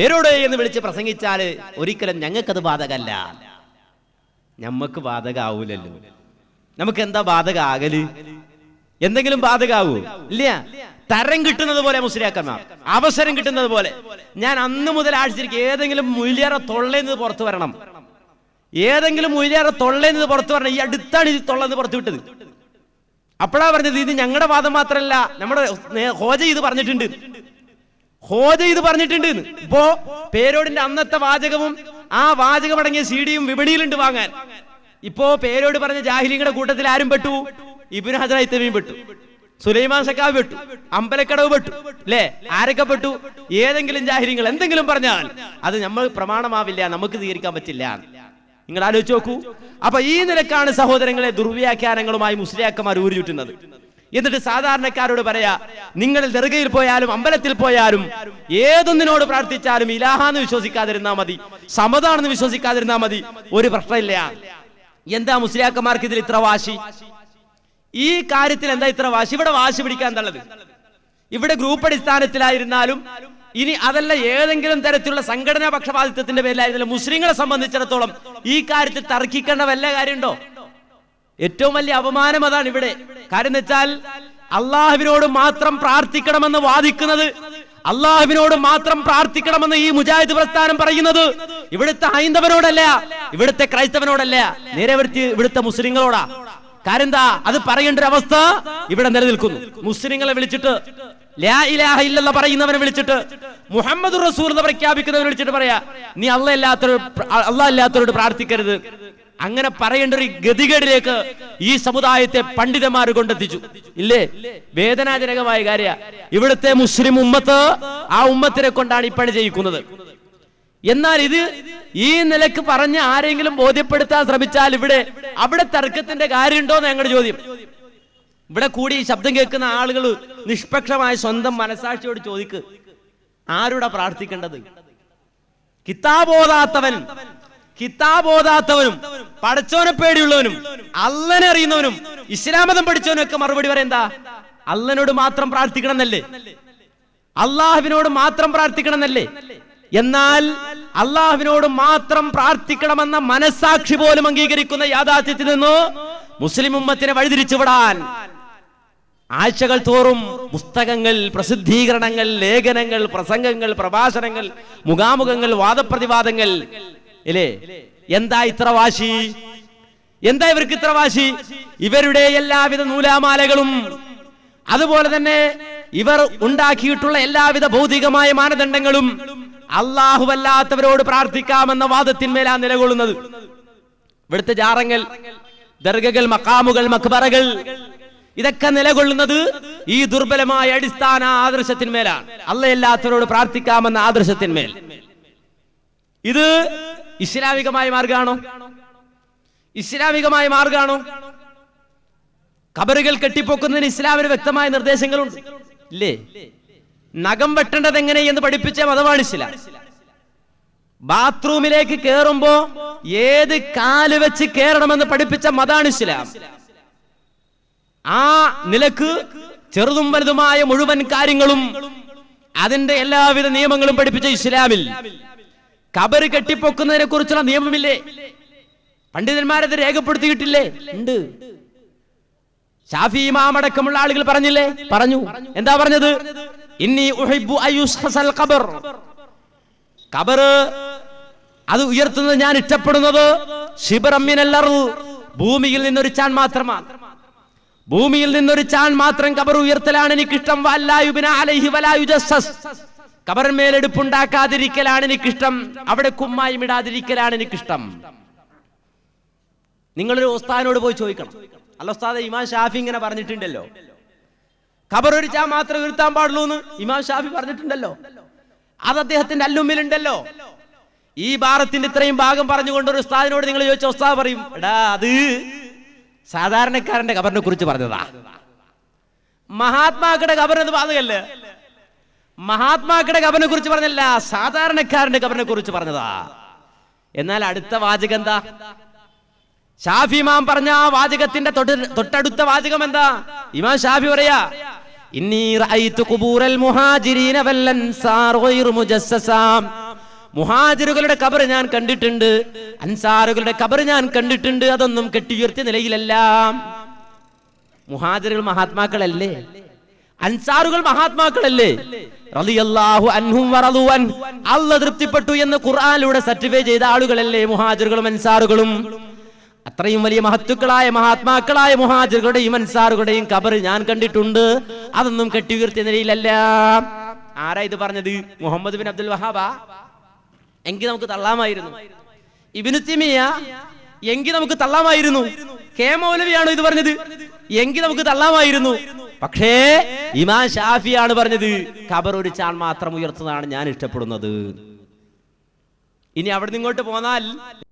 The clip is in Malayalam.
പേരോടെ എന്ന് വിളിച്ച് പ്രസംഗിച്ചാൽ ഒരിക്കലും ഞങ്ങൾക്കത് ബാധകല്ല ഞമ്മക്ക് ബാധകാവൂലല്ലോ നമുക്ക് എന്താ ആകല് എന്തെങ്കിലും ബാധകാവൂ ഇല്ല തരം കിട്ടുന്നത് പോലെ മുസ്ലിയാക്കന്മാർ അവസരം കിട്ടുന്നത് പോലെ ഞാൻ അന്ന് മുതൽ ആഴ്ചയിരിക്കും ഏതെങ്കിലും മുല്യാറ തൊള്ളേന്ന് പുറത്തു വരണം ഏതെങ്കിലും മുല്യാറ തൊള്ളേന്ന് പുറത്തു വരണം ഈ അടുത്താണ് ഇത് തൊള്ളന്ന് പുറത്തു വിട്ടത് അപ്പോഴാ പറഞ്ഞത് ഇത് ഞങ്ങളുടെ വാദം മാത്രമല്ല നമ്മുടെ ഹോജ ഇത് പറഞ്ഞിട്ടുണ്ട് ഹോജ ഇത് പറഞ്ഞിട്ടുണ്ട് ഇപ്പോ പേരോടിന്റെ അന്നത്തെ വാചകവും ആ വാചകമടങ്ങിയ ഡിയും വിപണിയിലുണ്ട് വാങ്ങാൻ ഇപ്പോ പേരോട് പറഞ്ഞ ജാഹിലിങ്ങളുടെ കൂട്ടത്തിൽ ആരും പെട്ടു ഇബിൻ ഹജറ പെട്ടു സുലൈമാൻ സക്കാവ് പെട്ടു അമ്പലക്കടവ് പെട്ടു അല്ലേ ആരൊക്കെ പെട്ടു ഏതെങ്കിലും ജാഹിര്യങ്ങൾ എന്തെങ്കിലും പറഞ്ഞാൽ അത് നമ്മൾ പ്രമാണമാവില്ല നമുക്ക് തീരിക്കാൻ പറ്റില്ല നിങ്ങൾ ആലോചിച്ച് നോക്കൂ അപ്പൊ ഈ നിലക്കാണ് സഹോദരങ്ങളെ ദുർവ്യാഖ്യാനങ്ങളുമായി മുസ്ലിയാക്കന്മാർ ഊരി ചുറ്റുന്നത് എന്നിട്ട് സാധാരണക്കാരോട് പറയാ നിങ്ങൾ ദർഗയിൽ പോയാലും അമ്പലത്തിൽ പോയാലും ഏതൊന്നിനോട് പ്രാർത്ഥിച്ചാലും ഇലാഹാന്ന് വിശ്വസിക്കാതിരുന്നാ മതി സമതാണെന്ന് വിശ്വസിക്കാതിരുന്നാ മതി ഒരു പ്രശ്നമില്ല എന്താ മുസ്ലിയാക്കന്മാർക്ക് ഇതിൽ ഇത്ര വാശി ഈ കാര്യത്തിൽ എന്താ ഇത്ര വാശി ഇവിടെ വാശി പിടിക്കാൻ തള്ളത് ഇവിടെ ഗ്രൂപ്പ് അടിസ്ഥാനത്തിലായിരുന്നാലും ഇനി അതല്ല ഏതെങ്കിലും തരത്തിലുള്ള സംഘടനാ പക്ഷപാതിത്വത്തിന്റെ പേരിലായിരുന്നാലും മുസ്ലിങ്ങളെ സംബന്ധിച്ചിടത്തോളം ഈ കാര്യത്തിൽ തർക്കിക്കേണ്ട വല്ല കാര്യമുണ്ടോ ഏറ്റവും വലിയ അപമാനം അതാണ് ഇവിടെ കാര്യം വെച്ചാൽ അള്ളാഹുവിനോട് മാത്രം പ്രാർത്ഥിക്കണമെന്ന് വാദിക്കുന്നത് അള്ളാഹുവിനോട് മാത്രം പ്രാർത്ഥിക്കണമെന്ന് ഈ മുജാഹിദ് പ്രസ്ഥാനം പറയുന്നത് ഇവിടുത്തെ ഹൈന്ദവനോടല്ല ഇവിടുത്തെ ക്രൈസ്തവനോടല്ല നേരെ ഇവിടുത്തെ മുസ്ലിങ്ങളോടാ കാര്യം എന്താ അത് പറയേണ്ട ഒരു അവസ്ഥ ഇവിടെ നിലനിൽക്കുന്നു മുസ്ലിങ്ങളെ വിളിച്ചിട്ട് ലാ ഇലാഹ ഇല്ലെന്ന് പറയുന്നവനെ വിളിച്ചിട്ട് മുഹമ്മദ് റസൂൽ എന്ന് പ്രഖ്യാപിക്കുന്നവനെ വിളിച്ചിട്ട് പറയാ നീ അല്ല അല്ലാത്തവരോട് അല്ലാത്തവരോട് പ്രാർത്ഥിക്കരുത് അങ്ങനെ പറയേണ്ട ഒരു ഗതികേടിലേക്ക് ഈ സമുദായത്തെ പണ്ഡിതന്മാർ കൊണ്ടെത്തിച്ചു ഇല്ലേ വേദനാജനകമായ കാര്യ ഇവിടുത്തെ മുസ്ലിം ഉമ്മത്ത് ആ ഉമ്മത്തിനെ കൊണ്ടാണ് ഈ പണി ചെയ്യിക്കുന്നത് എന്നാൽ ഇത് ഈ നിലക്ക് പറഞ്ഞ് ആരെങ്കിലും ബോധ്യപ്പെടുത്താൻ ശ്രമിച്ചാൽ ഇവിടെ അവിടെ തർക്കത്തിന്റെ കാര്യമുണ്ടോ എന്ന് ഞങ്ങളുടെ ചോദ്യം ഇവിടെ കൂടി ഈ ശബ്ദം കേൾക്കുന്ന ആളുകൾ നിഷ്പക്ഷമായ സ്വന്തം മനസാക്ഷിയോട് ചോദിക്ക് ആരുടെ പ്രാർത്ഥിക്കേണ്ടത് കിതാബോധാത്തവൻ കിതാബോധാത്തവനും പഠിച്ചവനെ പേടിയുള്ളവനും അല്ലനെ അറിയുന്നവനും ഇസ്ലാമതം പഠിച്ചവനും ഒക്കെ മറുപടി എന്താ അല്ലനോട് മാത്രം പ്രാർത്ഥിക്കണം എന്നല്ലേ അള്ളാഹുവിനോട് മാത്രം പ്രാർത്ഥിക്കണം എന്നല്ലേ എന്നാൽ അള്ളാഹുവിനോട് മാത്രം പ്രാർത്ഥിക്കണമെന്ന മനസാക്ഷി പോലും അംഗീകരിക്കുന്ന യാഥാർത്ഥ്യത്തിൽ നിന്നോ മുസ്ലിം ഉമ്മത്തിനെ വഴിതിരിച്ചുവിടാൻ ആഴ്ചകൾ തോറും പുസ്തകങ്ങൾ പ്രസിദ്ധീകരണങ്ങൾ ലേഖനങ്ങൾ പ്രസംഗങ്ങൾ പ്രഭാഷണങ്ങൾ മുഖാമുഖങ്ങൾ വാദപ്രതിവാദങ്ങൾ ഇല്ലേ എന്താ ഇത്ര വാശി എന്താ ഇവർക്ക് ഇത്ര വാശി ഇവരുടെ എല്ലാവിധ നൂലാമാലകളും അതുപോലെ തന്നെ ഇവർ ഉണ്ടാക്കിയിട്ടുള്ള എല്ലാവിധ ഭൗതികമായ മാനദണ്ഡങ്ങളും അള്ളാഹുവല്ലാത്തവരോട് പ്രാർത്ഥിക്കാമെന്ന വാദത്തിന്മേലാ നിലകൊള്ളുന്നത് ഇവിടുത്തെ ജാറങ്ങൾ ദർഗകൾ മക്കാമുകൾ മക്ബറകൾ ഇതൊക്കെ നിലകൊള്ളുന്നത് ഈ ദുർബലമായ അടിസ്ഥാന ആദർശത്തിന്മേലാണ് അല്ലയല്ലാത്തവരോട് പ്രാർത്ഥിക്കാമെന്ന ആദർശത്തിന്മേൽ ഇത് ഇസ്ലാമികമായ മാർഗമാണോ ഇസ്ലാമികമായ മാർഗമാണോ കബറുകൾ കെട്ടിപ്പൊക്കുന്നതിന് ഇസ്ലാമിന് വ്യക്തമായ നിർദ്ദേശങ്ങളുണ്ട് ഇല്ലേ നഖം വെട്ടേണ്ടത് എങ്ങനെ എന്ന് പഠിപ്പിച്ച മതമാണ് ഇസ്ലാം ബാത്റൂമിലേക്ക് കയറുമ്പോ ഏത് കാല് വെച്ച് കയറണമെന്ന് പഠിപ്പിച്ച മതാണ് ഇസ്ലാം ആ നിലക്ക് ചെറുതും വലുതുമായ മുഴുവൻ കാര്യങ്ങളും അതിന്റെ എല്ലാവിധ നിയമങ്ങളും പഠിപ്പിച്ച ഇസ്ലാമിൽ കബറ് കെട്ടിപ്പൊക്കുന്നതിനെ കുറിച്ചുള്ള നിയമമില്ലേ പണ്ഡിതന്മാരത് രേഖപ്പെടുത്തിയിട്ടില്ലേ ഉണ്ട് ഷാഫി ഇമാമടക്കമുള്ള ആളുകൾ പറഞ്ഞില്ലേ പറഞ്ഞു എന്താ പറഞ്ഞത് ഇന്നി ഖബർ കബറ് അത് ഉയർത്തുന്നത് ഞാൻ ഇഷ്ടപ്പെടുന്നത് ഭൂമിയിൽ നിന്നൊരു ചാൻ മാത്രമാണ് ഭൂമിയിൽ നിന്നൊരു ചാൻ മാത്രം കബർ ഉയർത്തലാണ് എനിക്കിഷ്ടം വല്ലായുബിന അലൈഹി വലായുജസ്സസ് കബർമേലെടുപ്പുണ്ടാക്കാതിരിക്കലാണ് എനിക്കിഷ്ടം അവിടെ കുമ്മായി ഇടാതിരിക്കലാണ് എനിക്കിഷ്ടം നിങ്ങളൊരു ഉസ്താദിനോട് പോയി ചോദിക്കണം അല്ല ഉസ്താദ് ഇമാം ഷാഫി ഇങ്ങനെ പറഞ്ഞിട്ടുണ്ടല്ലോ ഖബർ ഒഴിച്ചാൽ മാത്രം ഉയർത്താൻ പാടുള്ളൂ എന്ന് ഇമാം ഷാഫി പറഞ്ഞിട്ടുണ്ടല്ലോ അത് അദ്ദേഹത്തിന്റെ അല്ലുമ്മിലുണ്ടല്ലോ ഈ ഭാരത്തിന്റെ ഇത്രയും ഭാഗം പറഞ്ഞുകൊണ്ട് ഒരു ഉസ്താദിനോട് നിങ്ങൾ ചോദിച്ച ഉസ്താദ് പറയും എടാ അത് സാധാരണക്കാരന്റെ ഖബറിനെ കുറിച്ച് പറഞ്ഞതാ മഹാത്മാക്കളുടെ ഖബർ എന്ന് ബാധകല്ലേ മഹാത്മാക്കളുടെ കബനെ കുറിച്ച് പറഞ്ഞല്ല സാധാരണക്കാരന്റെ കബനെ കുറിച്ച് പറഞ്ഞതാ എന്നാൽ അടുത്ത വാചകം എന്താ ഷാഫി ഇമാം പറഞ്ഞ ആ വാചകത്തിന്റെ തൊട്ടടുത്ത വാചകം എന്താ ഇമാം ഷാഫി പറയാ മുഹാജിറുകളുടെ കബർ ഞാൻ കണ്ടിട്ടുണ്ട് അൻസാറുകളുടെ കബർ ഞാൻ കണ്ടിട്ടുണ്ട് അതൊന്നും കെട്ടിയുയർത്തിയ നിലയിലല്ല മുഹാജിറുകൾ മഹാത്മാക്കളല്ലേ അൻസാറുകൾ മഹാത്മാക്കളല്ലേ അല്ല തൃപ്തിപ്പെട്ടു എന്ന് ഖുർആാനിലൂടെ സർട്ടിഫൈ ചെയ്ത ആളുകളല്ലേ മുഹാജറുകളും അൻസാറുകളും അത്രയും വലിയ മഹത്തുക്കളായ മഹാത്മാക്കളായ മുഹാജറുകളുടെയും അൻസാറുകളുടെയും കബർ ഞാൻ കണ്ടിട്ടുണ്ട് അതൊന്നും കെട്ടിയുയർത്തിയ നിലയിലല്ല ആരാ ഇത് പറഞ്ഞത് മുഹമ്മദ് ബിൻ അബ്ദുൽ വഹാബ എങ്കിൽ നമുക്ക് തള്ളാമായിരുന്നു ഇബിനു തിമിയ എങ്കിൽ നമുക്ക് തള്ളാമായിരുന്നു കെ മൗലവിയാണോ ഇത് പറഞ്ഞത് എങ്കിൽ നമുക്ക് തള്ളാമായിരുന്നു പക്ഷേ ഇമാം ഷാഫിയാണ് പറഞ്ഞത് ഖബർ ഒരു ചാൾ മാത്രം ഉയർത്തുന്നതാണ് ഞാൻ ഇഷ്ടപ്പെടുന്നത് ഇനി അവിടെ നിന്ന് പോന്നാൽ